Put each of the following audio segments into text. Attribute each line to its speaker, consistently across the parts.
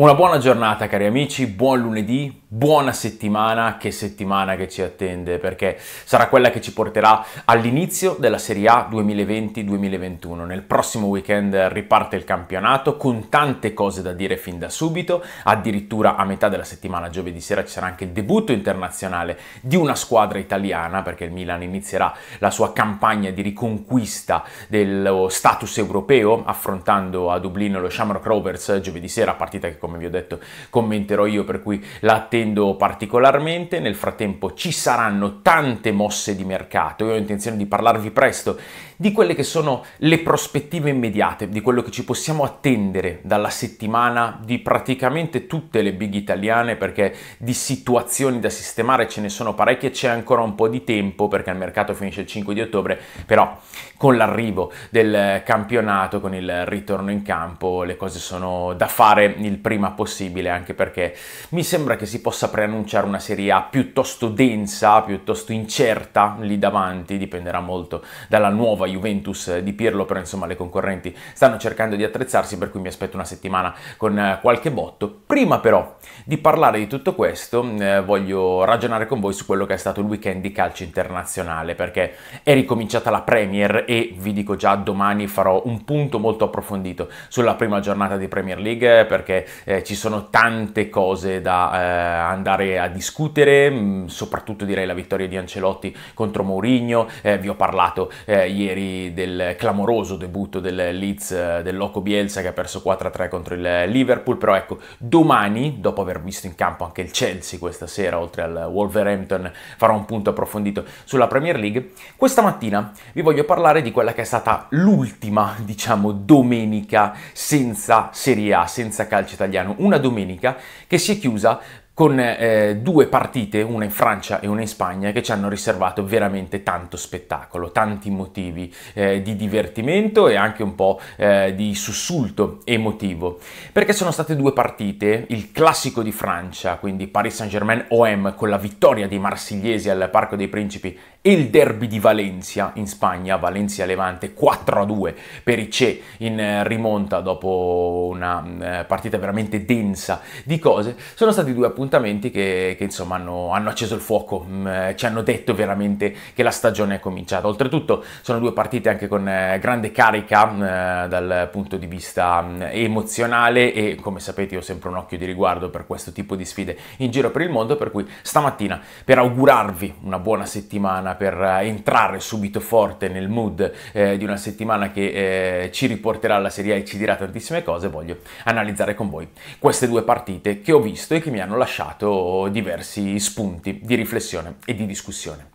Speaker 1: Una buona giornata cari amici, buon lunedì, buona settimana, che settimana che ci attende perché sarà quella che ci porterà all'inizio della Serie A 2020-2021. Nel prossimo weekend riparte il campionato con tante cose da dire fin da subito, addirittura a metà della settimana giovedì sera ci sarà anche il debutto internazionale di una squadra italiana perché il Milan inizierà la sua campagna di riconquista dello status europeo affrontando a Dublino lo Shamrock Rovers giovedì sera, partita che come vi ho detto commenterò io, per cui la attendo particolarmente. Nel frattempo ci saranno tante mosse di mercato, io ho intenzione di parlarvi presto di quelle che sono le prospettive immediate, di quello che ci possiamo attendere dalla settimana di praticamente tutte le big italiane, perché di situazioni da sistemare ce ne sono parecchie, c'è ancora un po' di tempo perché il mercato finisce il 5 di ottobre, però con l'arrivo del campionato, con il ritorno in campo, le cose sono da fare il prima possibile, anche perché mi sembra che si possa preannunciare una Serie A piuttosto densa, piuttosto incerta lì davanti, dipenderà molto dalla nuova Juventus di Pirlo, però insomma le concorrenti stanno cercando di attrezzarsi, per cui mi aspetto una settimana con eh, qualche botto. Prima però di parlare di tutto questo, eh, voglio ragionare con voi su quello che è stato il weekend di calcio internazionale, perché è ricominciata la Premier e vi dico già domani farò un punto molto approfondito sulla prima giornata di Premier League perché eh, ci sono tante cose da eh, andare a discutere, mm, soprattutto direi la vittoria di Ancelotti contro Mourinho, eh, vi ho parlato eh, ieri del clamoroso debutto del Leeds eh, del Loco Bielsa che ha perso 4-3 contro il Liverpool, però ecco, domani, dopo aver visto in campo anche il Chelsea questa sera, oltre al Wolverhampton, farò un punto approfondito sulla Premier League, questa mattina vi voglio parlare di quella che è stata l'ultima, diciamo, domenica senza Serie A, senza calcio italiano italiano, una domenica che si è chiusa con eh, due partite, una in Francia e una in Spagna, che ci hanno riservato veramente tanto spettacolo, tanti motivi eh, di divertimento e anche un po' eh, di sussulto emotivo, perché sono state due partite, il classico di Francia, quindi Paris Saint-Germain OM con la vittoria dei marsigliesi al Parco dei Principi e il derby di Valencia in Spagna, Valencia-Levante 4-2 per i CE in eh, rimonta dopo una mm, eh, partita veramente densa di cose, sono stati due appunti appuntamenti che, che insomma hanno, hanno, acceso il fuoco, mh, mm, eh, ci hanno detto veramente che la stagione è cominciata. Oltretutto sono due partite anche con eh, grande carica mh, mm, eh, dal punto di vista mh, mm, emozionale e come sapete io ho sempre un occhio di riguardo per questo tipo di sfide in giro per il mondo, per cui stamattina per augurarvi una buona settimana, per entrare subito forte nel mood eh, di una settimana che eh, ci riporterà alla Serie A e ci dirà tantissime cose, voglio analizzare con voi queste due partite che ho visto e che mi hanno lasciato lasciato diversi spunti di riflessione e di discussione.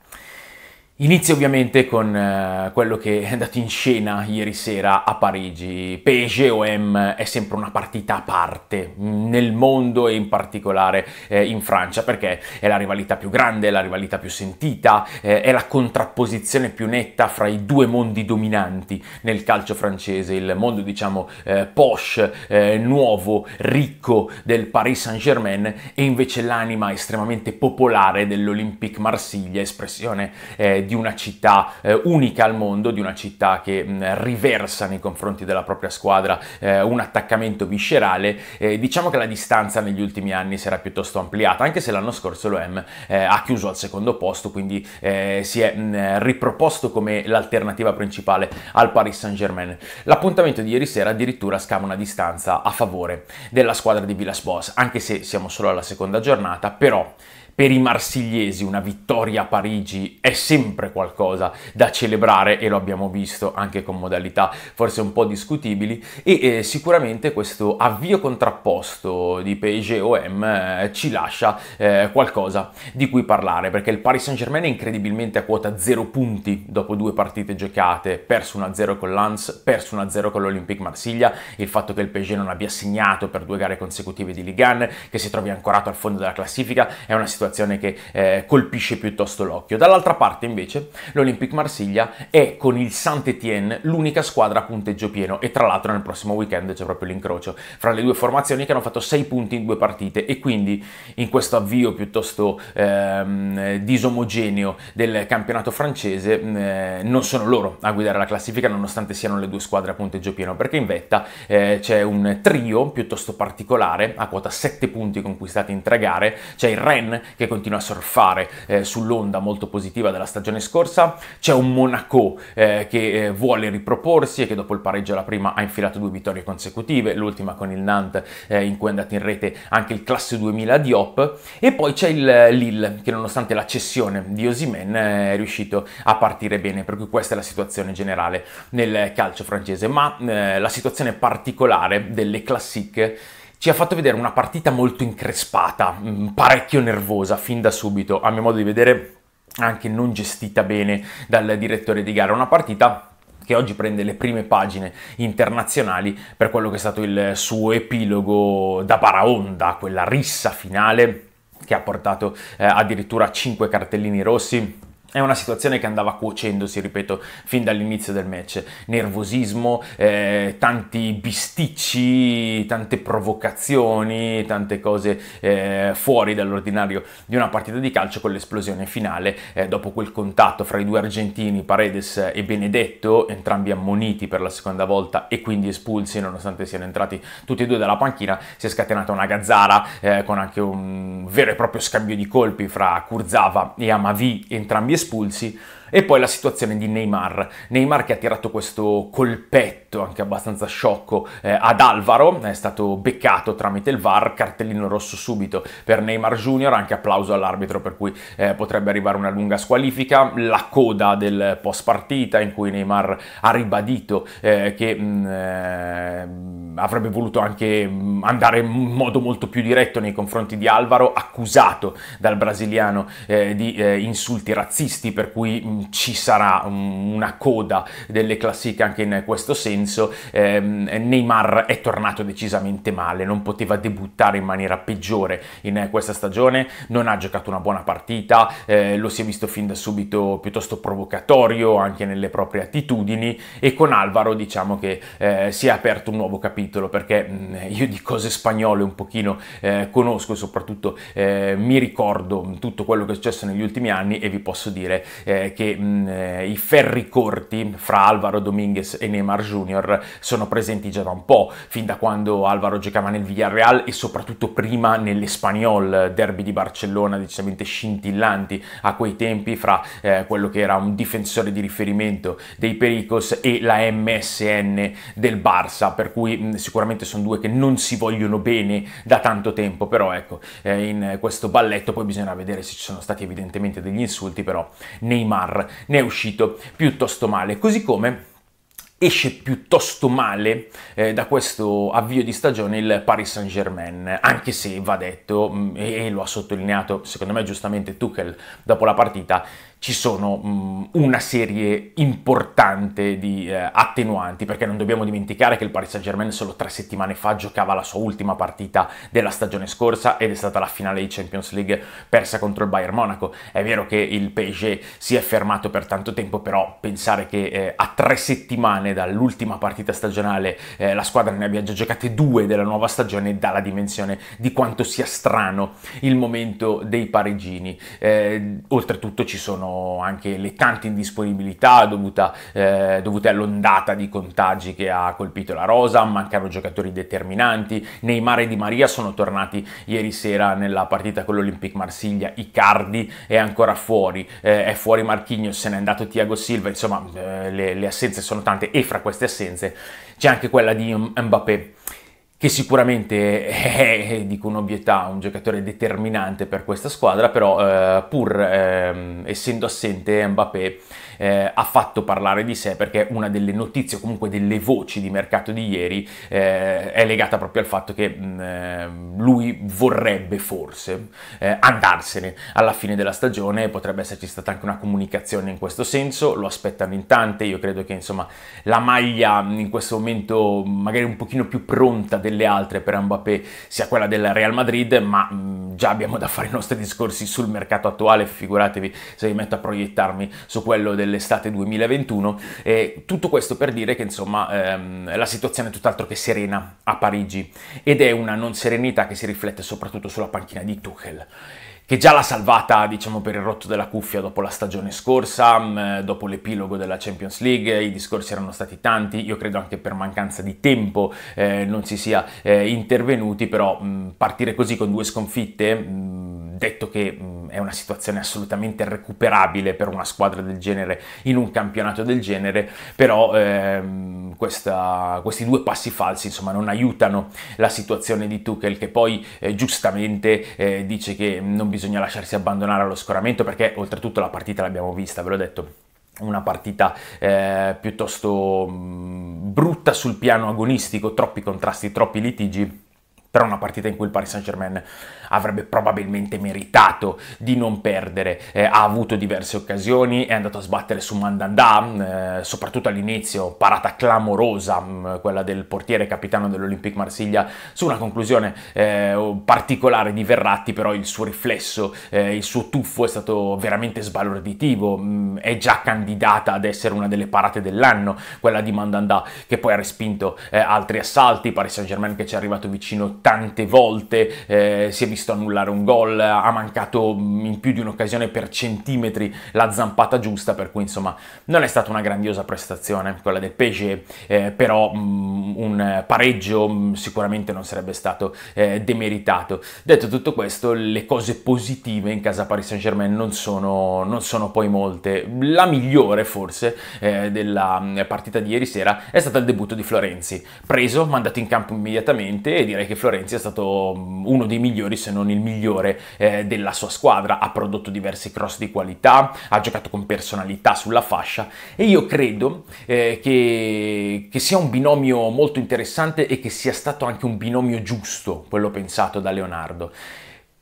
Speaker 1: Inizio ovviamente con eh, quello che è andato in scena ieri sera a Parigi. PSG-OM è sempre una partita a parte mm, nel mondo e in particolare eh, in Francia perché è la rivalità più grande, la rivalità più sentita, eh, è la contrapposizione più netta fra i due mondi dominanti nel calcio francese, il mondo diciamo posh, nuovo, ricco del Paris Saint-Germain e invece l'anima estremamente popolare dell'Olympique Marsiglia, espressione eh, di una città eh, unica al mondo, di una città che mh, mm, riversa nei confronti della propria squadra eh, un attaccamento viscerale, eh, diciamo che la distanza negli ultimi anni si era piuttosto ampliata, anche se l'anno scorso l'OM eh, ha chiuso al secondo posto, quindi si è mh, mm, riproposto come l'alternativa principale al Paris Saint-Germain. L'appuntamento di ieri sera addirittura scava una distanza a favore della squadra di Villas Boas, anche se siamo solo alla seconda giornata, però per i marsigliesi una vittoria a Parigi è sempre qualcosa da celebrare e lo abbiamo visto anche con modalità forse un po' discutibili e eh, sicuramente questo avvio contrapposto di Page OM eh, ci lascia eh, qualcosa di cui parlare perché il Paris Saint Germain è incredibilmente a quota 0 punti dopo due partite giocate, perso 1-0 con Lens, perso 1-0 con l'Olympique Marsiglia, il fatto che il PSG non abbia segnato per due gare consecutive di Ligue 1, che si trovi ancorato al fondo della classifica è una situazione situazione che eh, colpisce piuttosto l'occhio. Dall'altra parte invece l'Olympique Marsiglia è con il Saint-Étienne l'unica squadra a punteggio pieno e tra l'altro nel prossimo weekend c'è proprio l'incrocio fra le due formazioni che hanno fatto 6 punti in due partite e quindi in questo avvio piuttosto ehm, disomogeneo del campionato francese mm, eh, non sono loro a guidare la classifica nonostante siano le due squadre a punteggio pieno perché in vetta eh, c'è un trio piuttosto particolare a quota 7 punti conquistati in tre gare, c'è il Rennes che continua a surfare eh, sull'onda molto positiva della stagione scorsa, c'è un Monaco eh, che eh, vuole riproporsi e che dopo il pareggio alla prima ha infilato due vittorie consecutive, l'ultima con il Nantes eh, in cui è andato in rete anche il classe 2000 di Hop e poi c'è il Lille che nonostante la cessione di Osimen eh, è riuscito a partire bene, per cui questa è la situazione generale nel calcio francese, ma la situazione particolare delle classiche ci ha fatto vedere una partita molto increspata, mm, parecchio nervosa fin da subito, a mio modo di vedere anche non gestita bene dal direttore di gara, una partita che oggi prende le prime pagine internazionali per quello che è stato il suo epilogo da paraonda, quella rissa finale che ha portato eh, addirittura a 5 cartellini rossi è una situazione che andava cuocendosi, ripeto, fin dall'inizio del match. Nervosismo, eh, tanti bisticci, tante provocazioni, tante cose eh, fuori dall'ordinario di una partita di calcio con l'esplosione finale eh, dopo quel contatto fra i due argentini, Paredes e Benedetto, entrambi ammoniti per la seconda volta e quindi espulsi nonostante siano entrati tutti e due dalla panchina, si è scatenata una gazzara eh, con anche un vero e proprio scambio di colpi fra Curzava e Amavi, entrambi espulsi espulsi e poi la situazione di Neymar. Neymar che ha tirato questo colpetto, anche abbastanza sciocco, eh, ad Alvaro, è stato beccato tramite il VAR, cartellino rosso subito per Neymar Junior, anche applauso all'arbitro per cui eh, potrebbe arrivare una lunga squalifica. La coda del post partita in cui Neymar ha ribadito eh, che mh, mm, eh, avrebbe voluto anche mm, andare in modo molto più diretto nei confronti di Alvaro, accusato dal brasiliano eh, di eh, insulti razzisti, per cui mm, ci sarà una coda delle classiche anche in questo senso. Eh, Neymar è tornato decisamente male, non poteva debuttare in maniera peggiore in questa stagione, non ha giocato una buona partita, eh, lo si è visto fin da subito piuttosto provocatorio anche nelle proprie attitudini e con Alvaro diciamo che eh, si è aperto un nuovo capitolo perché mh, mm, io di cose spagnole un pochino eh, conosco e soprattutto eh, mi ricordo tutto quello che è successo negli ultimi anni e vi posso dire eh, che che mh, eh, i ferri corti fra Alvaro Dominguez e Neymar Jr. sono presenti già da un po', fin da quando Alvaro giocava nel Villarreal e soprattutto prima nell'Espagnol, derby di Barcellona decisamente scintillanti a quei tempi fra eh, quello che era un difensore di riferimento dei Pericos e la MSN del Barça, per cui mh, sicuramente sono due che non si vogliono bene da tanto tempo, però ecco, eh, in questo balletto poi bisognerà vedere se ci sono stati evidentemente degli insulti, però Neymar ne è uscito piuttosto male, così come esce piuttosto male eh, da questo avvio di stagione il Paris Saint-Germain, anche se va detto, mm, e lo ha sottolineato secondo me giustamente Tuchel dopo la partita, ci sono mh, mm, una serie importante di eh, attenuanti, perché non dobbiamo dimenticare che il Paris Saint-Germain solo tre settimane fa giocava la sua ultima partita della stagione scorsa ed è stata la finale di Champions League persa contro il Bayern Monaco. È vero che il PSG si è fermato per tanto tempo, però pensare che eh, a tre settimane dall'ultima partita stagionale, eh, la squadra ne abbia già giocate due della nuova stagione, dà la dimensione di quanto sia strano il momento dei parigini. Eh, oltretutto ci sono anche le tante indisponibilità dovuta, eh, dovute all'ondata di contagi che ha colpito la rosa, mancano giocatori determinanti, nei e Di Maria sono tornati ieri sera nella partita con l'Olympique Marsiglia, Icardi è ancora fuori, eh, è fuori Marchigno, se n'è andato Tiago Silva, insomma eh, le, le assenze sono tante e fra queste assenze c'è anche quella di Mbappé che sicuramente è, dico un'obvietà, un giocatore determinante per questa squadra, però eh, pur eh, essendo assente Mbappé eh, ha fatto parlare di sé perché una delle notizie, comunque delle voci di mercato di ieri eh, è legata proprio al fatto che mh, mm, eh, lui vorrebbe forse eh, andarsene alla fine della stagione, potrebbe esserci stata anche una comunicazione in questo senso, lo aspettano in tante, io credo che insomma la maglia in questo momento magari un pochino più pronta del delle altre per Mbappé sia quella del Real Madrid, ma mm, già abbiamo da fare i nostri discorsi sul mercato attuale, figuratevi se mi metto a proiettarmi su quello dell'estate 2021. E tutto questo per dire che insomma ehm, la situazione è tutt'altro che serena a Parigi ed è una non serenità che si riflette soprattutto sulla panchina di Tuchel che già l'ha salvata, diciamo, per il rotto della cuffia dopo la stagione scorsa, mm, dopo l'epilogo della Champions League, i discorsi erano stati tanti, io credo anche per mancanza di tempo eh, non si sia eh, intervenuti, però mh, mm, partire così con due sconfitte, mh, mm, detto che mh, è una situazione assolutamente recuperabile per una squadra del genere in un campionato del genere, però ehm, questa, questi due passi falsi, insomma, non aiutano la situazione di Tuchel che poi eh, giustamente eh, dice che non bisogna lasciarsi abbandonare allo scoramento perché oltretutto la partita l'abbiamo vista, ve l'ho detto, una partita eh, piuttosto mh, mm, brutta sul piano agonistico, troppi contrasti, troppi litigi però una partita in cui il Paris Saint-Germain avrebbe probabilmente meritato di non perdere, eh, ha avuto diverse occasioni, è andato a sbattere su Mandanda, mm, eh, soprattutto all'inizio, parata clamorosa, mm, quella del portiere capitano dell'Olympique Marsiglia, su una conclusione eh, particolare di Verratti, però il suo riflesso, eh, il suo tuffo è stato veramente sbalorditivo, mm, è già candidata ad essere una delle parate dell'anno, quella di Mandanda che poi ha respinto eh, altri assalti, Paris Saint-Germain che ci è arrivato vicino tante volte, eh, si è visto annullare un gol, ha mancato in più di un'occasione per centimetri la zampata giusta, per cui insomma non è stata una grandiosa prestazione quella del Pesce, eh, però mh, mm, un pareggio mh, mm, sicuramente non sarebbe stato eh, demeritato. Detto tutto questo, le cose positive in casa Paris Saint Germain non sono, non sono poi molte. La migliore forse eh, della mm, partita di ieri sera è stato il debutto di Florenzi, preso, mandato in campo immediatamente e direi che Florenzi Florenzi è stato mm, uno dei migliori, se non il migliore, eh, della sua squadra. Ha prodotto diversi cross di qualità, ha giocato con personalità sulla fascia e io credo eh, che, che sia un binomio molto interessante e che sia stato anche un binomio giusto, quello pensato da Leonardo.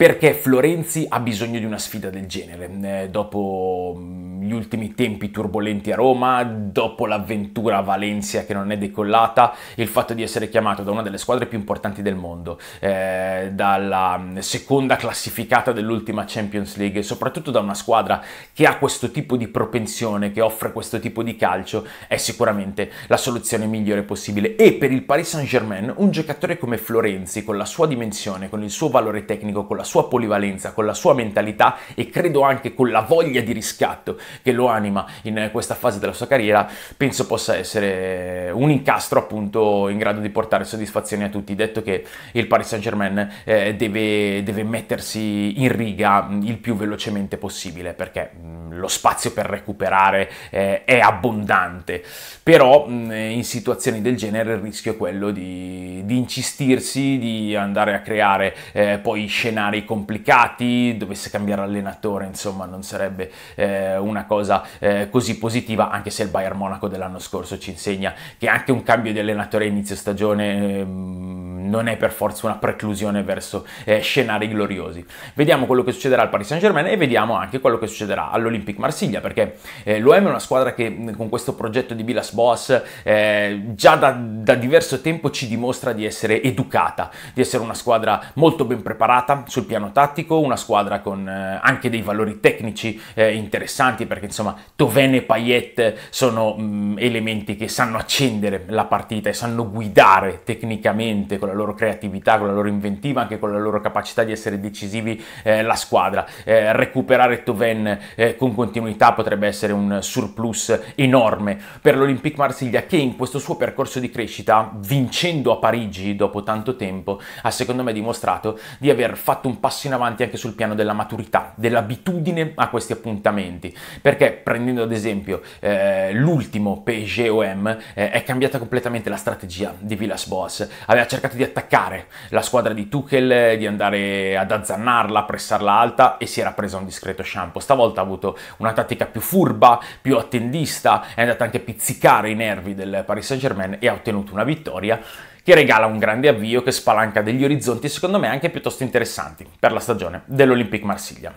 Speaker 1: Perché Florenzi ha bisogno di una sfida del genere? Eh, dopo mm, gli ultimi tempi turbolenti a Roma, dopo l'avventura a Valencia che non è decollata, il fatto di essere chiamato da una delle squadre più importanti del mondo, eh, dalla mm, seconda classificata dell'ultima Champions League, soprattutto da una squadra che ha questo tipo di propensione, che offre questo tipo di calcio, è sicuramente la soluzione migliore possibile. E per il Paris Saint-Germain, un giocatore come Florenzi, con la sua dimensione, con il suo valore tecnico, con la sua sua polivalenza, con la sua mentalità e credo anche con la voglia di riscatto che lo anima in questa fase della sua carriera, penso possa essere un incastro appunto in grado di portare soddisfazione a tutti, detto che il Paris Saint Germain eh, deve, deve, mettersi in riga mm, il più velocemente possibile perché mh, mm, lo spazio per recuperare eh, è abbondante, però mh, mm, in situazioni del genere il rischio è quello di, di incistirsi, di andare a creare eh, poi scenari scenari complicati, dovesse cambiare allenatore, insomma non sarebbe eh, una cosa eh, così positiva, anche se il Bayern Monaco dell'anno scorso ci insegna che anche un cambio di allenatore a inizio stagione... Ehm, non è per forza una preclusione verso eh, scenari gloriosi. Vediamo quello che succederà al Paris Saint Germain e vediamo anche quello che succederà all'Olympique Marsiglia, perché eh, l'OM è una squadra che con questo progetto di Bilas Boas eh, già da, da, diverso tempo ci dimostra di essere educata, di essere una squadra molto ben preparata sul piano tattico, una squadra con eh, anche dei valori tecnici eh, interessanti, perché insomma Tovene e Payet sono mh, elementi che sanno accendere la partita e sanno guidare tecnicamente con la la loro creatività, con la loro inventiva, anche con la loro capacità di essere decisivi eh, la squadra. Eh, recuperare Toven eh, con continuità potrebbe essere un surplus enorme per l'Olympique Marsiglia che in questo suo percorso di crescita, vincendo a Parigi dopo tanto tempo, ha secondo me dimostrato di aver fatto un passo in avanti anche sul piano della maturità, dell'abitudine a questi appuntamenti. Perché prendendo ad esempio eh, l'ultimo PSG OM eh, è cambiata completamente la strategia di Villas Boas. Aveva cercato di di attaccare la squadra di Tuchel, di andare ad azzannarla, a pressarla alta e si era presa un discreto shampoo. Stavolta ha avuto una tattica più furba, più attendista, è andata anche a pizzicare i nervi del Paris Saint-Germain e ha ottenuto una vittoria che regala un grande avvio che spalanca degli orizzonti secondo me anche piuttosto interessanti per la stagione dell'Olympique Marsiglia.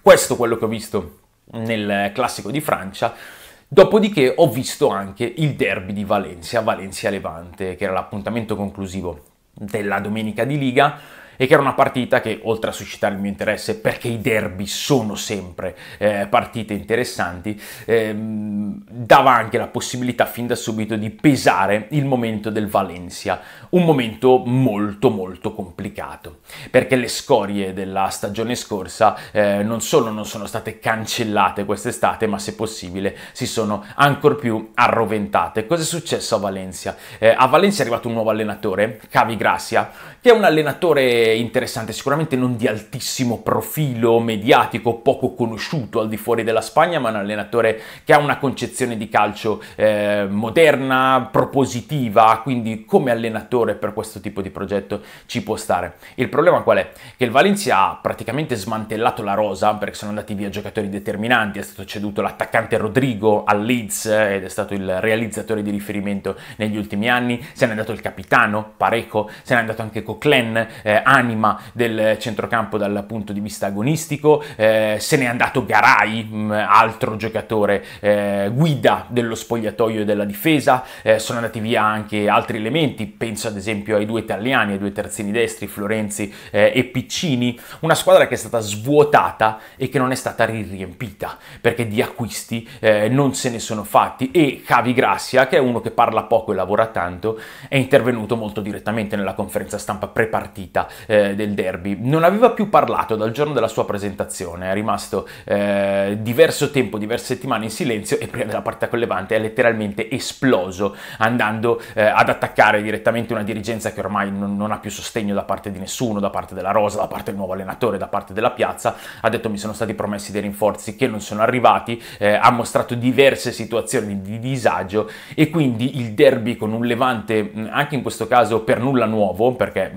Speaker 1: Questo è quello che ho visto nel classico di Francia Dopodiché ho visto anche il derby di Valencia, Valencia-Levante, che era l'appuntamento conclusivo della domenica di Liga, e che era una partita che oltre a suscitare il mio interesse perché i derby sono sempre eh, partite interessanti ehm, dava anche la possibilità fin da subito di pesare il momento del Valencia un momento molto molto complicato perché le scorie della stagione scorsa eh, non solo non sono state cancellate quest'estate ma se possibile si sono ancor più arroventate cosa è successo a Valencia? Eh, a Valencia è arrivato un nuovo allenatore Cavi Gracia che è un allenatore interessante, sicuramente non di altissimo profilo mediatico, poco conosciuto al di fuori della Spagna, ma un allenatore che ha una concezione di calcio eh, moderna, propositiva, quindi come allenatore per questo tipo di progetto ci può stare. Il problema qual è? Che il Valencia ha praticamente smantellato la rosa perché sono andati via giocatori determinanti, è stato ceduto l'attaccante Rodrigo al Leeds eh, ed è stato il realizzatore di riferimento negli ultimi anni, se n'è andato il capitano Pareco, se n'è andato anche Coquelin, eh, anima del centrocampo dal punto di vista agonistico, eh, se n'è andato Garay, mm, altro giocatore eh, guida dello spogliatoio e della difesa, eh, sono andati via anche altri elementi, penso ad esempio ai due italiani, ai due terzini destri, Florenzi eh, e Piccini, una squadra che è stata svuotata e che non è stata riempita, perché di acquisti eh, non se ne sono fatti e Cavi Grassia, che è uno che parla poco e lavora tanto, è intervenuto molto direttamente nella conferenza stampa prepartita eh, del derby. Non aveva più parlato dal giorno della sua presentazione, è rimasto eh, diverso tempo, diverse settimane in silenzio e prima della partita con Levante è letteralmente esploso andando eh, ad attaccare direttamente una dirigenza che ormai non, non, ha più sostegno da parte di nessuno, da parte della Rosa, da parte del nuovo allenatore, da parte della piazza. Ha detto mi sono stati promessi dei rinforzi che non sono arrivati, eh, ha mostrato diverse situazioni di disagio e quindi il derby con un Levante anche in questo caso per nulla nuovo perché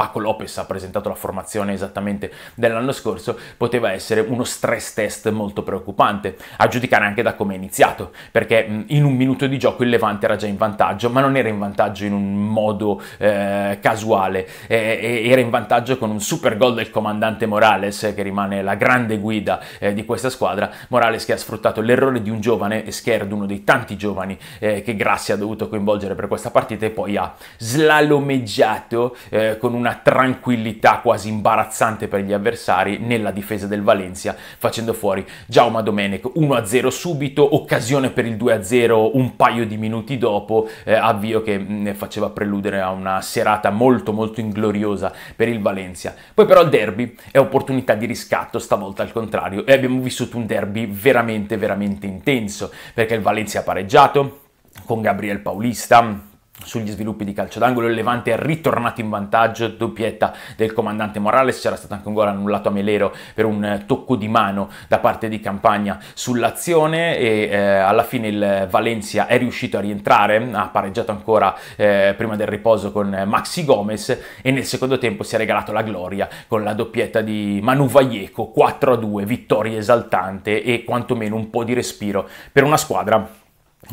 Speaker 1: Paco Lopez ha presentato la formazione esattamente dell'anno scorso, poteva essere uno stress test molto preoccupante, a giudicare anche da come è iniziato, perché in un minuto di gioco il Levante era già in vantaggio, ma non era in vantaggio in un modo eh, casuale, eh, era in vantaggio con un super gol del comandante Morales, che rimane la grande guida eh, di questa squadra, Morales che ha sfruttato l'errore di un giovane, Scherd, uno dei tanti giovani eh, che Grassi ha dovuto coinvolgere per questa partita, e poi ha slalomeggiato eh, con una una tranquillità quasi imbarazzante per gli avversari nella difesa del Valencia, facendo fuori Jauma Domenech 1-0 subito, occasione per il 2-0 un paio di minuti dopo, eh, avvio che mh, mm, faceva preludere a una serata molto molto ingloriosa per il Valencia. Poi però il derby è opportunità di riscatto, stavolta al contrario, e abbiamo vissuto un derby veramente veramente intenso, perché il Valencia ha pareggiato con Gabriel Paulista, sugli sviluppi di calcio d'angolo il Levante è ritornato in vantaggio doppietta del comandante Morales c'era stato anche un gol annullato a Melero per un eh, tocco di mano da parte di Campagna sull'azione e eh, alla fine il Valencia è riuscito a rientrare ha pareggiato ancora eh, prima del riposo con Maxi Gomez e nel secondo tempo si è regalato la gloria con la doppietta di Manu Valleco 4-2 vittoria esaltante e quantomeno un po' di respiro per una squadra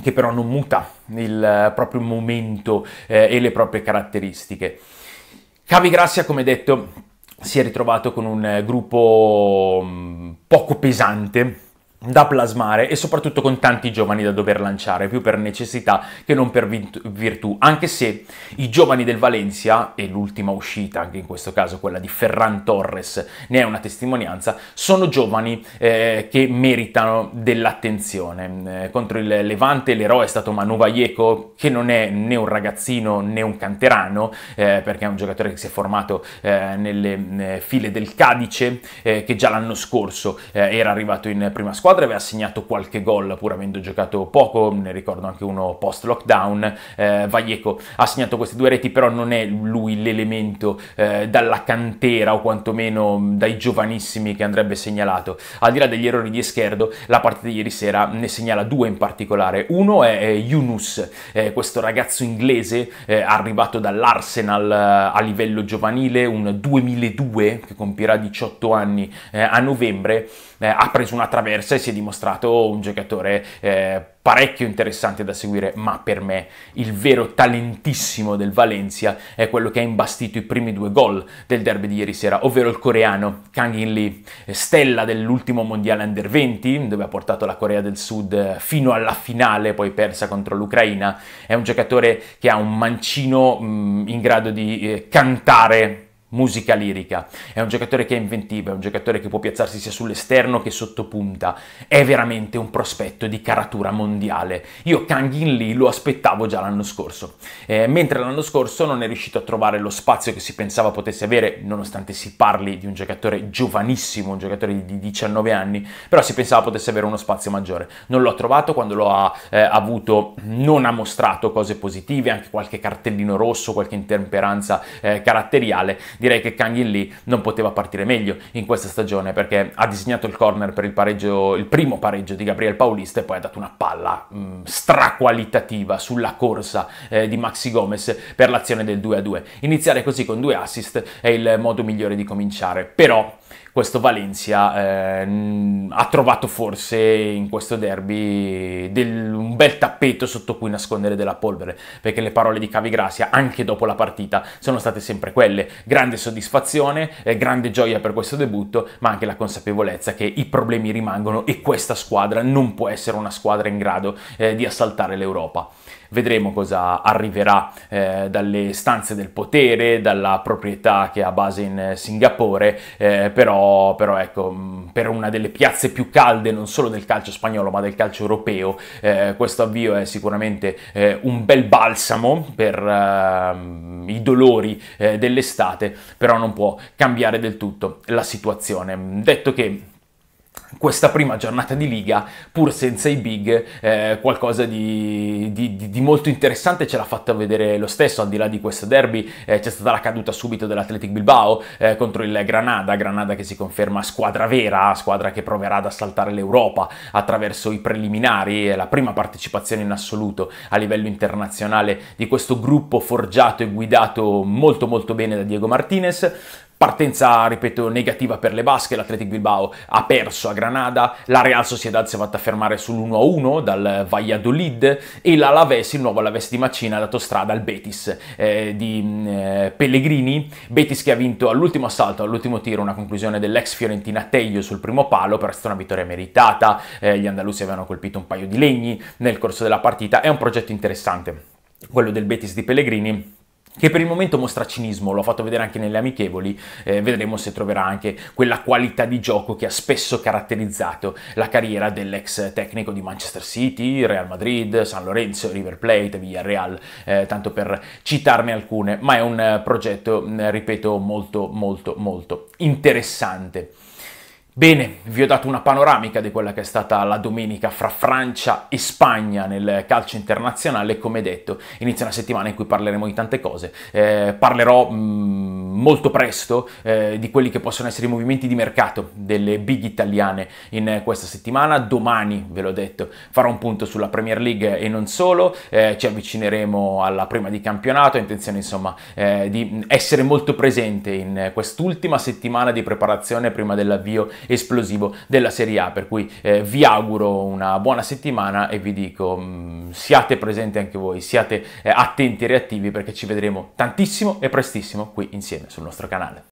Speaker 1: che però non muta il eh, proprio momento eh, e le proprie caratteristiche. Cavi Grassia, come detto, si è ritrovato con un eh, gruppo mm, poco pesante da plasmare e soprattutto con tanti giovani da dover lanciare, più per necessità che non per virtù, anche se i giovani del Valencia, e l'ultima uscita, anche in questo caso quella di Ferran Torres, ne è una testimonianza, sono giovani eh, che meritano dell'attenzione. Eh, contro il Levante l'eroe è stato Manu Valleco, che non è né un ragazzino né un canterano, eh, perché è un giocatore che si è formato eh, nelle eh, file del Cadice, eh, che già l'anno scorso era arrivato in prima squadra, squadra aveva segnato qualche gol pur avendo giocato poco, ne ricordo anche uno post lockdown, eh, Valleco ha segnato queste due reti però non è lui l'elemento eh, dalla cantera o quantomeno dai giovanissimi che andrebbe segnalato, al di là degli errori di Escherdo la partita di ieri sera ne segnala due in particolare, uno è eh, Yunus, eh, questo ragazzo inglese eh, arrivato dall'Arsenal eh, a livello giovanile, un 2002 che compirà 18 anni a novembre, ha preso una traversa e si è dimostrato un giocatore eh, parecchio interessante da seguire, ma per me il vero talentissimo del Valencia è quello che ha imbastito i primi due gol del derby di ieri sera, ovvero il coreano Kang In Lee, stella dell'ultimo mondiale under 20, dove ha portato la Corea del Sud fino alla finale, poi persa contro l'Ucraina. È un giocatore che ha un mancino mh, mm, in grado di eh, cantare musica lirica. È un giocatore che è inventivo, è un giocatore che può piazzarsi sia sull'esterno che sotto punta. È veramente un prospetto di caratura mondiale. Io Kang In Lee lo aspettavo già l'anno scorso, eh, mentre l'anno scorso non è riuscito a trovare lo spazio che si pensava potesse avere, nonostante si parli di un giocatore giovanissimo, un giocatore di 19 anni, però si pensava potesse avere uno spazio maggiore. Non l'ho trovato quando lo ha eh, avuto, non ha mostrato cose positive, anche qualche cartellino rosso, qualche intemperanza eh, caratteriale direi che Kang In Lee non poteva partire meglio in questa stagione perché ha disegnato il corner per il, pareggio, il primo pareggio di Gabriel Paulista e poi ha dato una palla mh, mm, straqualitativa sulla corsa eh, di Maxi Gomez per l'azione del 2-2. Iniziare così con due assist è il modo migliore di cominciare, però questo Valencia eh, ha trovato forse in questo derby del, un bel tappeto sotto cui nascondere della polvere, perché le parole di Cavigrasia, anche dopo la partita, sono state sempre quelle. Grande soddisfazione, eh, grande gioia per questo debutto, ma anche la consapevolezza che i problemi rimangono e questa squadra non può essere una squadra in grado eh, di assaltare l'Europa. Vedremo cosa arriverà eh, dalle stanze del potere, dalla proprietà che ha base in eh, Singapore, eh, però, però, ecco, per una delle piazze più calde non solo del calcio spagnolo ma del calcio europeo, eh, questo avvio è sicuramente eh, un bel balsamo per ehm, i dolori eh, dell'estate, però non può cambiare del tutto la situazione. Detto che questa prima giornata di Liga, pur senza i big, eh, qualcosa di, di, di, molto interessante ce l'ha fatta vedere lo stesso, al di là di questo derby eh, c'è stata la caduta subito dell'Athletic Bilbao eh, contro il Granada, Granada che si conferma squadra vera, squadra che proverà ad assaltare l'Europa attraverso i preliminari, è la prima partecipazione in assoluto a livello internazionale di questo gruppo forgiato e guidato molto molto bene da Diego Martinez, Partenza, ripeto, negativa per le basche, l'Atletic Bilbao ha perso a Granada, la Real Sociedad si è fatta fermare sull'1-1 dal Valladolid e l'Alaves, il nuovo Alaves di Macina, ha dato strada al Betis eh, di eh, Pellegrini, Betis che ha vinto all'ultimo assalto, all'ultimo tiro, una conclusione dell'ex Fiorentina Teglio sul primo palo, però è stata una vittoria meritata, eh, gli andalusi avevano colpito un paio di legni nel corso della partita, è un progetto interessante quello del Betis di Pellegrini che per il momento mostra cinismo, l'ho fatto vedere anche nelle amichevoli, eh, vedremo se troverà anche quella qualità di gioco che ha spesso caratterizzato la carriera dell'ex tecnico di Manchester City, Real Madrid, San Lorenzo, River Plate, Villarreal, eh, tanto per citarne alcune, ma è un progetto, ripeto, molto molto molto interessante. Bene, vi ho dato una panoramica di quella che è stata la domenica fra Francia e Spagna nel calcio internazionale, come detto, inizia una settimana in cui parleremo di tante cose. Eh, parlerò mh, mm, molto presto eh, di quelli che possono essere i movimenti di mercato delle big italiane in questa settimana. Domani, ve l'ho detto, farò un punto sulla Premier League e non solo, eh, ci avvicineremo alla prima di campionato, ho intenzione insomma eh, di essere molto presente in quest'ultima settimana di preparazione prima dell'avvio esplosivo della Serie A, per cui eh, vi auguro una buona settimana e vi dico mh, mm, siate presenti anche voi, siate eh, attenti e reattivi perché ci vedremo tantissimo e prestissimo qui insieme sul nostro canale.